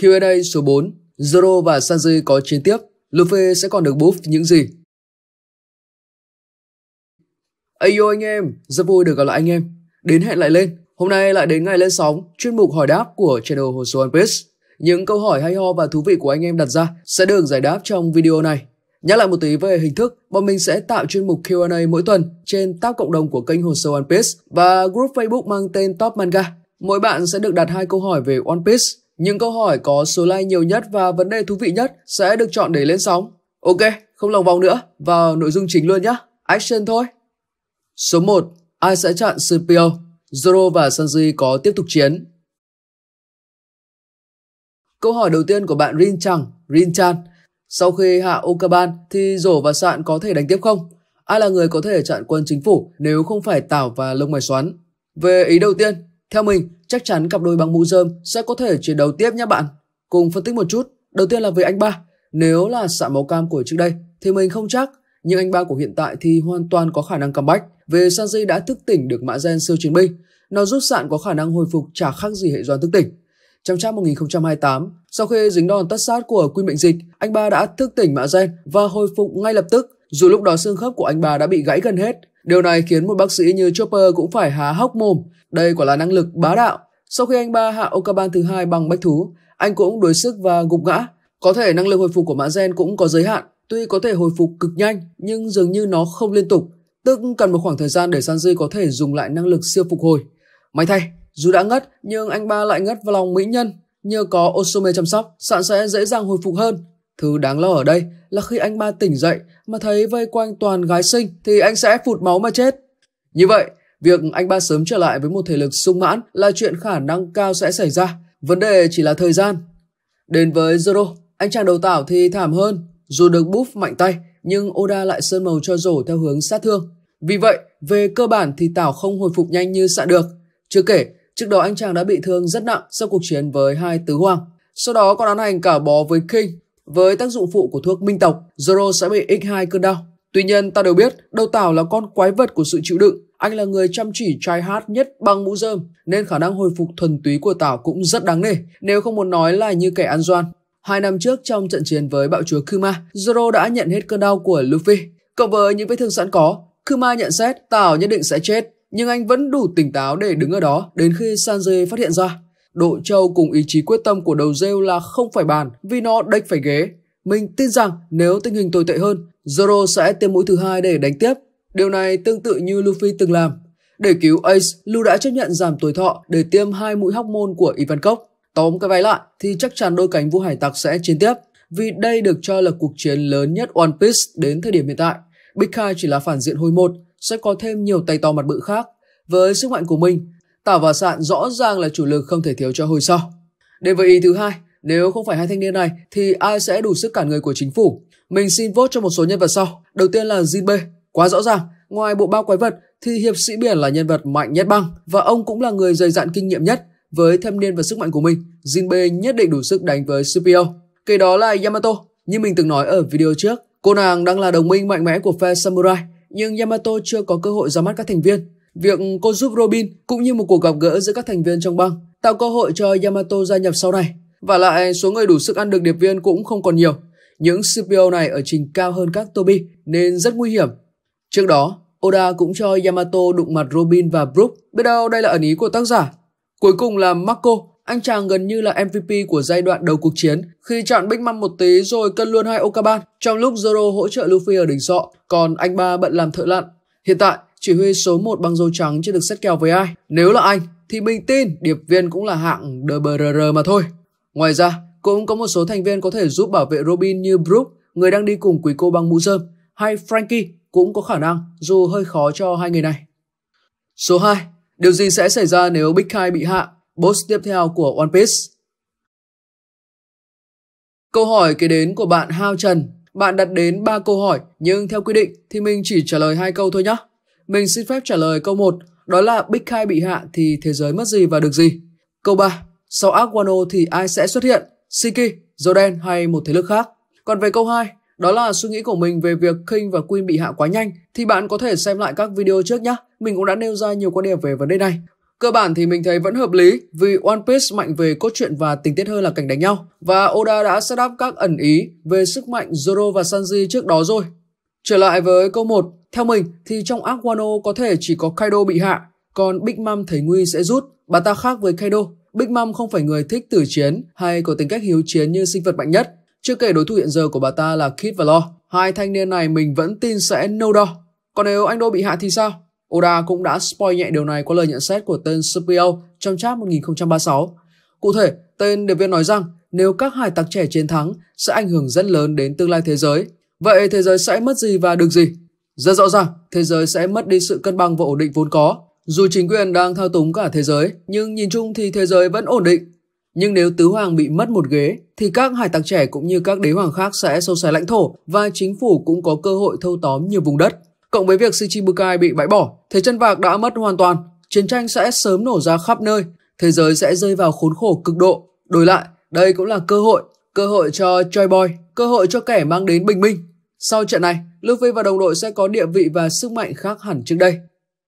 Q&A số 4, Zoro và Sanji có chiến tiếp, Luffy sẽ còn được buff những gì? Ayo anh em, rất vui được gặp lại anh em. Đến hẹn lại lên, hôm nay lại đến ngày lên sóng, chuyên mục hỏi đáp của channel Hồ Sơ Piece. Những câu hỏi hay ho và thú vị của anh em đặt ra sẽ được giải đáp trong video này. Nhắc lại một tí về hình thức, bọn mình sẽ tạo chuyên mục Q&A mỗi tuần trên tab cộng đồng của kênh Hồ Sơ One Piece và group Facebook mang tên Top Manga. Mỗi bạn sẽ được đặt hai câu hỏi về One Piece những câu hỏi có số like nhiều nhất và vấn đề thú vị nhất sẽ được chọn để lên sóng. Ok, không lòng vòng nữa, vào nội dung chính luôn nhé. Action thôi. Số 1. Ai sẽ chặn Scorpio? Zoro và Sanji có tiếp tục chiến. Câu hỏi đầu tiên của bạn Rin Chang, Rin Chan. Sau khi hạ Okaban thì Rổ và Sạn có thể đánh tiếp không? Ai là người có thể chặn quân chính phủ nếu không phải Tảo và Lông Mày Xoắn? Về ý đầu tiên, theo mình, chắc chắn cặp đôi bằng mũ rơm sẽ có thể chiến đấu tiếp nhé bạn. Cùng phân tích một chút, đầu tiên là về anh ba. Nếu là sạm màu cam của trước đây thì mình không chắc, nhưng anh ba của hiện tại thì hoàn toàn có khả năng comeback. Về Sanji đã thức tỉnh được mã gen siêu chiến binh, nó giúp sạn có khả năng hồi phục chả khác gì hệ doan thức tỉnh. Trong trang 1028, sau khi dính đòn tất sát của quy mệnh dịch, anh ba đã thức tỉnh mã gen và hồi phục ngay lập tức. Dù lúc đó xương khớp của anh ba đã bị gãy gần hết, Điều này khiến một bác sĩ như Chopper cũng phải há hốc mồm. Đây quả là năng lực bá đạo. Sau khi anh ba hạ Okaban thứ hai bằng bách thú, anh cũng đối sức và gục ngã. Có thể năng lực hồi phục của mã gen cũng có giới hạn, tuy có thể hồi phục cực nhanh nhưng dường như nó không liên tục, tức cần một khoảng thời gian để Sanji có thể dùng lại năng lực siêu phục hồi. May thay, dù đã ngất nhưng anh ba lại ngất vào lòng mỹ nhân, nhờ có Osome chăm sóc, sạn sẽ dễ dàng hồi phục hơn. Thứ đáng lo ở đây là khi anh ba tỉnh dậy mà thấy vây quanh toàn gái sinh thì anh sẽ phụt máu mà chết. Như vậy, việc anh ba sớm trở lại với một thể lực sung mãn là chuyện khả năng cao sẽ xảy ra. Vấn đề chỉ là thời gian. Đến với Zoro, anh chàng đầu tảo thì thảm hơn. Dù được buff mạnh tay, nhưng Oda lại sơn màu cho rổ theo hướng sát thương. Vì vậy, về cơ bản thì Tảo không hồi phục nhanh như sạ được. Chưa kể, trước đó anh chàng đã bị thương rất nặng sau cuộc chiến với hai tứ hoàng. Sau đó còn ăn hành cả bó với King với tác dụng phụ của thuốc minh tộc, Zoro sẽ bị X2 cơn đau. Tuy nhiên, ta đều biết, đầu tảo là con quái vật của sự chịu đựng. Anh là người chăm chỉ trai hát nhất bằng mũ rơm, nên khả năng hồi phục thuần túy của tảo cũng rất đáng nể, nếu không muốn nói là như kẻ ăn doan. Hai năm trước trong trận chiến với bạo chúa Kuma, Zoro đã nhận hết cơn đau của Luffy. Cộng với những vết thương sẵn có, Kuma nhận xét Tảo nhất định sẽ chết, nhưng anh vẫn đủ tỉnh táo để đứng ở đó đến khi Sanji phát hiện ra. Độ Châu cùng ý chí quyết tâm của đầu rêu là không phải bàn vì nó đếch phải ghế. Mình tin rằng nếu tình hình tồi tệ hơn, Zoro sẽ tiêm mũi thứ hai để đánh tiếp. Điều này tương tự như Luffy từng làm. Để cứu Ace, Lưu đã chấp nhận giảm tuổi thọ để tiêm hai mũi hóc môn của Ivan Cốc. Tóm cái váy lại thì chắc chắn đôi cánh vua hải tặc sẽ chiến tiếp, vì đây được cho là cuộc chiến lớn nhất One Piece đến thời điểm hiện tại. Big Kai chỉ là phản diện hồi một, sẽ có thêm nhiều tay to mặt bự khác. Với sức mạnh của mình, Tảo và Sạn rõ ràng là chủ lực không thể thiếu cho hồi sau. Đến với ý thứ hai, nếu không phải hai thanh niên này thì ai sẽ đủ sức cản người của chính phủ? Mình xin vote cho một số nhân vật sau. Đầu tiên là Jinbe, quá rõ ràng, ngoài bộ ba quái vật thì hiệp sĩ biển là nhân vật mạnh nhất băng và ông cũng là người dày dặn kinh nghiệm nhất. Với thâm niên và sức mạnh của mình, Jinbe nhất định đủ sức đánh với Scipio. Kế đó là Yamato. Như mình từng nói ở video trước, cô nàng đang là đồng minh mạnh mẽ của phe Samurai, nhưng Yamato chưa có cơ hội ra mắt các thành viên Việc cô giúp Robin cũng như một cuộc gặp gỡ giữa các thành viên trong băng tạo cơ hội cho Yamato gia nhập sau này. Và lại số người đủ sức ăn được điệp viên cũng không còn nhiều. Những CPO này ở trình cao hơn các Tobi nên rất nguy hiểm. Trước đó, Oda cũng cho Yamato đụng mặt Robin và Brook, biết đâu đây là ẩn ý của tác giả. Cuối cùng là Marco, anh chàng gần như là MVP của giai đoạn đầu cuộc chiến khi chọn Big Mom một tí rồi cân luôn hai Okaban trong lúc Zoro hỗ trợ Luffy ở đỉnh sọ, còn anh ba bận làm thợ lặn. Hiện tại, chỉ huy số 1 bằng dâu trắng chưa được xét kèo với ai. Nếu là anh, thì mình tin điệp viên cũng là hạng DBRR mà thôi. Ngoài ra, cũng có một số thành viên có thể giúp bảo vệ Robin như Brooke, người đang đi cùng quý cô bằng mũ rơm, hay Frankie cũng có khả năng, dù hơi khó cho hai người này. Số 2. Điều gì sẽ xảy ra nếu Big Kai bị hạ? Boss tiếp theo của One Piece. Câu hỏi kế đến của bạn Hao Trần. Bạn đặt đến 3 câu hỏi, nhưng theo quy định thì mình chỉ trả lời hai câu thôi nhé. Mình xin phép trả lời câu 1, đó là Big Kai bị hạ thì thế giới mất gì và được gì? Câu 3, sau Aquano thì ai sẽ xuất hiện? Siki, Jordan hay một thế lực khác? Còn về câu 2, đó là suy nghĩ của mình về việc King và Queen bị hạ quá nhanh thì bạn có thể xem lại các video trước nhé. Mình cũng đã nêu ra nhiều quan điểm về vấn đề này. Cơ bản thì mình thấy vẫn hợp lý vì One Piece mạnh về cốt truyện và tình tiết hơn là cảnh đánh nhau và Oda đã set up các ẩn ý về sức mạnh Zoro và Sanji trước đó rồi. Trở lại với câu 1, theo mình thì trong Aquano có thể chỉ có Kaido bị hạ, còn Big Mom thấy nguy sẽ rút. Bà ta khác với Kaido, Big Mom không phải người thích tử chiến hay có tính cách hiếu chiến như sinh vật mạnh nhất. Chưa kể đối thủ hiện giờ của bà ta là Kid và Lo. Hai thanh niên này mình vẫn tin sẽ no đo. Còn nếu anh Đô bị hạ thì sao? Oda cũng đã spoil nhẹ điều này qua lời nhận xét của tên Supio trong chat 1036. Cụ thể, tên điệp viên nói rằng nếu các hải tặc trẻ chiến thắng sẽ ảnh hưởng rất lớn đến tương lai thế giới. Vậy thế giới sẽ mất gì và được gì? Rất rõ ràng, thế giới sẽ mất đi sự cân bằng và ổn định vốn có. Dù chính quyền đang thao túng cả thế giới, nhưng nhìn chung thì thế giới vẫn ổn định. Nhưng nếu tứ hoàng bị mất một ghế, thì các hải tặc trẻ cũng như các đế hoàng khác sẽ sâu xé lãnh thổ và chính phủ cũng có cơ hội thâu tóm nhiều vùng đất. Cộng với việc Shichibukai bị bãi bỏ, thế chân vạc đã mất hoàn toàn, chiến tranh sẽ sớm nổ ra khắp nơi, thế giới sẽ rơi vào khốn khổ cực độ. Đổi lại, đây cũng là cơ hội, cơ hội cho Joy Boy, cơ hội cho kẻ mang đến bình minh. Sau trận này, Luffy và đồng đội sẽ có địa vị và sức mạnh khác hẳn trước đây.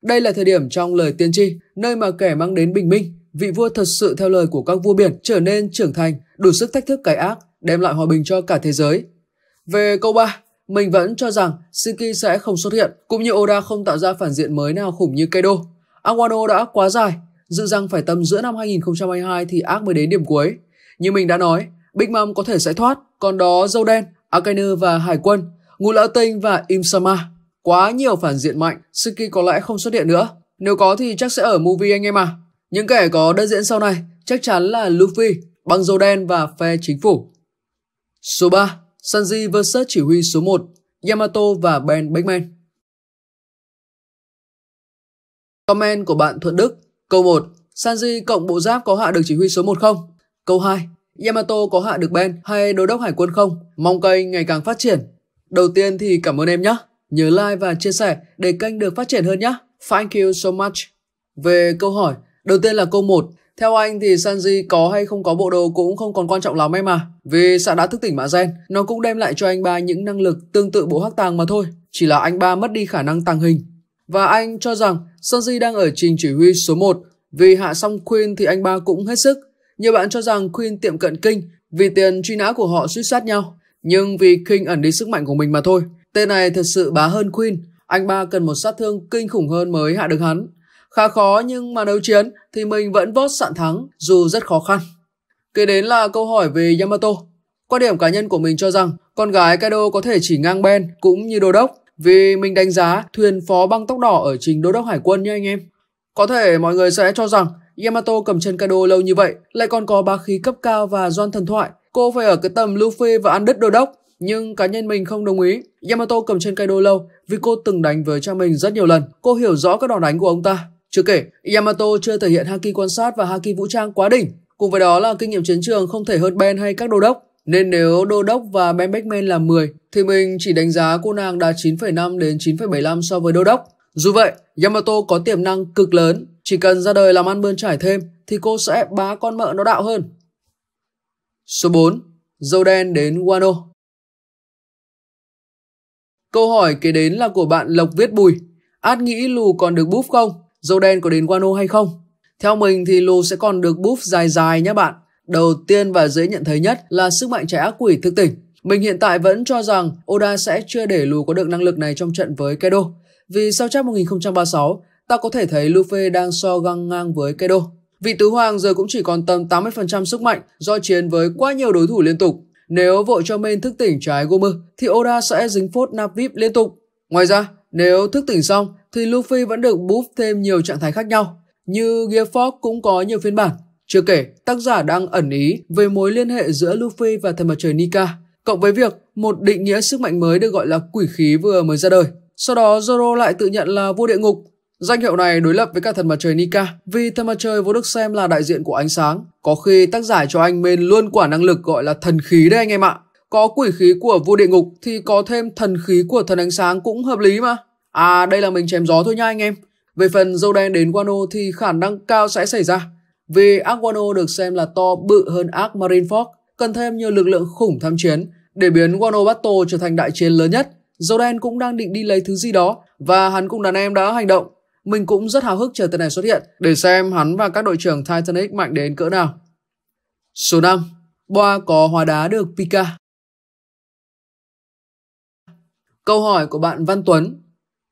Đây là thời điểm trong lời tiên tri, nơi mà kẻ mang đến bình minh, vị vua thật sự theo lời của các vua biển trở nên trưởng thành, đủ sức thách thức cái ác, đem lại hòa bình cho cả thế giới. Về câu 3, mình vẫn cho rằng Shiki sẽ không xuất hiện, cũng như Oda không tạo ra phản diện mới nào khủng như Kaido. Awano đã quá dài, dự rằng phải tầm giữa năm 2022 thì ác mới đến điểm cuối. Như mình đã nói, Big Mom có thể sẽ thoát, còn đó dâu đen, Akainu và Hải quân Ngũ Lão Tinh và Im Sama. Quá nhiều phản diện mạnh, Suki có lẽ không xuất hiện nữa. Nếu có thì chắc sẽ ở movie anh em à. Những kẻ có đơn diễn sau này chắc chắn là Luffy, băng dầu đen và phe chính phủ. Số 3. Sanji vs chỉ huy số 1, Yamato và Ben Beckman. Comment của bạn Thuận Đức Câu 1. Sanji cộng bộ giáp có hạ được chỉ huy số 1 không? Câu 2. Yamato có hạ được Ben hay đô đốc hải quân không? Mong kênh ngày càng phát triển. Đầu tiên thì cảm ơn em nhé. Nhớ like và chia sẻ để kênh được phát triển hơn nhé. Thank you so much. Về câu hỏi, đầu tiên là câu 1. Theo anh thì Sanji có hay không có bộ đồ cũng không còn quan trọng lắm em à. Vì xã đã thức tỉnh mã gen, nó cũng đem lại cho anh ba những năng lực tương tự bộ hắc tàng mà thôi. Chỉ là anh ba mất đi khả năng tàng hình. Và anh cho rằng Sanji đang ở trình chỉ huy số 1. Vì hạ xong Queen thì anh ba cũng hết sức. Nhiều bạn cho rằng Queen tiệm cận kinh vì tiền truy nã của họ suýt sát nhau. Nhưng vì khinh ẩn đi sức mạnh của mình mà thôi. Tên này thật sự bá hơn Queen. Anh ba cần một sát thương kinh khủng hơn mới hạ được hắn. Khá khó nhưng mà đấu chiến thì mình vẫn vót sạn thắng dù rất khó khăn. Kế đến là câu hỏi về Yamato. Quan điểm cá nhân của mình cho rằng con gái Kaido có thể chỉ ngang Ben cũng như đô đốc vì mình đánh giá thuyền phó băng tóc đỏ ở trình đô đốc hải quân nha anh em. Có thể mọi người sẽ cho rằng Yamato cầm chân Kaido lâu như vậy lại còn có bá khí cấp cao và doan thần thoại cô phải ở cái tầm Luffy và ăn đứt đô đốc, nhưng cá nhân mình không đồng ý. Yamato cầm trên Kaido lâu vì cô từng đánh với cha mình rất nhiều lần, cô hiểu rõ các đòn đánh của ông ta. Chưa kể, Yamato chưa thể hiện haki quan sát và haki vũ trang quá đỉnh, cùng với đó là kinh nghiệm chiến trường không thể hơn Ben hay các đô đốc. Nên nếu Đô Đốc và Ben Beckman là 10, thì mình chỉ đánh giá cô nàng đạt 9,5 đến 9,75 so với Đô Đốc. Dù vậy, Yamato có tiềm năng cực lớn, chỉ cần ra đời làm ăn bươn trải thêm thì cô sẽ bá con mợ nó đạo hơn. Số 4. Dâu đen đến Guano Câu hỏi kế đến là của bạn Lộc Viết Bùi. Át nghĩ Lù còn được búp không? Dâu đen có đến Guano hay không? Theo mình thì Lù sẽ còn được búp dài dài nhé bạn. Đầu tiên và dễ nhận thấy nhất là sức mạnh trái ác quỷ thức tỉnh. Mình hiện tại vẫn cho rằng Oda sẽ chưa để Lù có được năng lực này trong trận với Kaido. Vì sau chắc 1036, ta có thể thấy Luffy đang so găng ngang với Kaido. Vị tứ hoàng giờ cũng chỉ còn tầm 80% sức mạnh do chiến với quá nhiều đối thủ liên tục. Nếu vội cho main thức tỉnh trái Gomer thì Oda sẽ dính phốt nạp VIP liên tục. Ngoài ra, nếu thức tỉnh xong thì Luffy vẫn được buff thêm nhiều trạng thái khác nhau, như Gear Force cũng có nhiều phiên bản. Chưa kể, tác giả đang ẩn ý về mối liên hệ giữa Luffy và thần mặt trời Nika, cộng với việc một định nghĩa sức mạnh mới được gọi là quỷ khí vừa mới ra đời. Sau đó Zoro lại tự nhận là vua địa ngục, Danh hiệu này đối lập với cả thần mặt trời Nika vì thần mặt trời vốn được xem là đại diện của ánh sáng. Có khi tác giả cho anh men luôn quả năng lực gọi là thần khí đấy anh em ạ. Có quỷ khí của vua địa ngục thì có thêm thần khí của thần ánh sáng cũng hợp lý mà. À đây là mình chém gió thôi nha anh em. Về phần dâu đen đến Guano thì khả năng cao sẽ xảy ra. Vì ác Guano được xem là to bự hơn ác Marineford, cần thêm nhiều lực lượng khủng tham chiến để biến Guano Battle trở thành đại chiến lớn nhất. Dâu đen cũng đang định đi lấy thứ gì đó và hắn cùng đàn em đã hành động mình cũng rất háo hức chờ tên này xuất hiện để xem hắn và các đội trưởng Titanic mạnh đến cỡ nào. Số 5. Boa có hóa đá được Pika. Câu hỏi của bạn Văn Tuấn.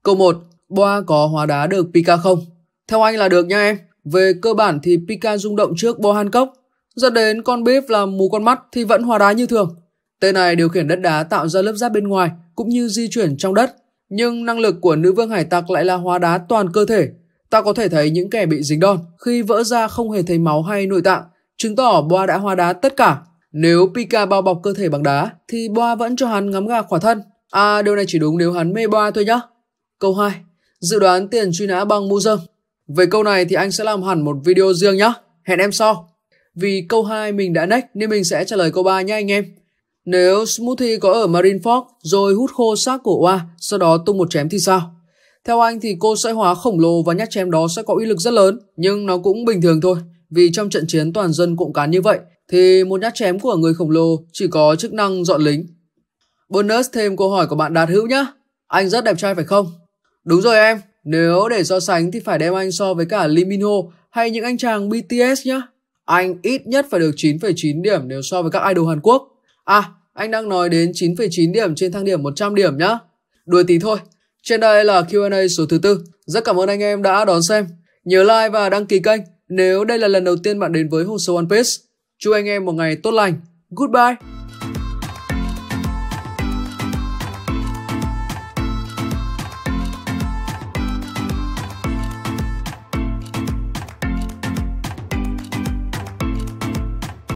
Câu 1. Boa có hóa đá được Pika không? Theo anh là được nha em. Về cơ bản thì Pika rung động trước Boa Hancock. Dẫn đến con bếp là mù con mắt thì vẫn hóa đá như thường. Tên này điều khiển đất đá tạo ra lớp giáp bên ngoài cũng như di chuyển trong đất nhưng năng lực của nữ vương hải tặc lại là hóa đá toàn cơ thể. Ta có thể thấy những kẻ bị dính đòn khi vỡ ra không hề thấy máu hay nội tạng, chứng tỏ Boa đã hóa đá tất cả. Nếu Pika bao bọc cơ thể bằng đá thì Boa vẫn cho hắn ngắm gà khỏa thân. À điều này chỉ đúng nếu hắn mê Boa thôi nhá. Câu 2. Dự đoán tiền truy nã bằng mu dơm. Về câu này thì anh sẽ làm hẳn một video riêng nhá. Hẹn em sau. Vì câu 2 mình đã next nên mình sẽ trả lời câu 3 nhé anh em. Nếu Smoothie có ở Marineford rồi hút khô xác của Oa, sau đó tung một chém thì sao? Theo anh thì cô sẽ hóa khổng lồ và nhát chém đó sẽ có uy lực rất lớn, nhưng nó cũng bình thường thôi. Vì trong trận chiến toàn dân cộng cán như vậy, thì một nhát chém của người khổng lồ chỉ có chức năng dọn lính. Bonus thêm câu hỏi của bạn Đạt Hữu nhé. Anh rất đẹp trai phải không? Đúng rồi em, nếu để so sánh thì phải đem anh so với cả Lee Min hay những anh chàng BTS nhé. Anh ít nhất phải được 9,9 điểm nếu so với các idol Hàn Quốc. À, anh đang nói đến 9,9 điểm trên thang điểm 100 điểm nhá. Đuổi tí thôi. Trên đây là Q&A số thứ tư. Rất cảm ơn anh em đã đón xem. Nhớ like và đăng ký kênh nếu đây là lần đầu tiên bạn đến với Hồ sơ One Piece. Chúc anh em một ngày tốt lành. Goodbye!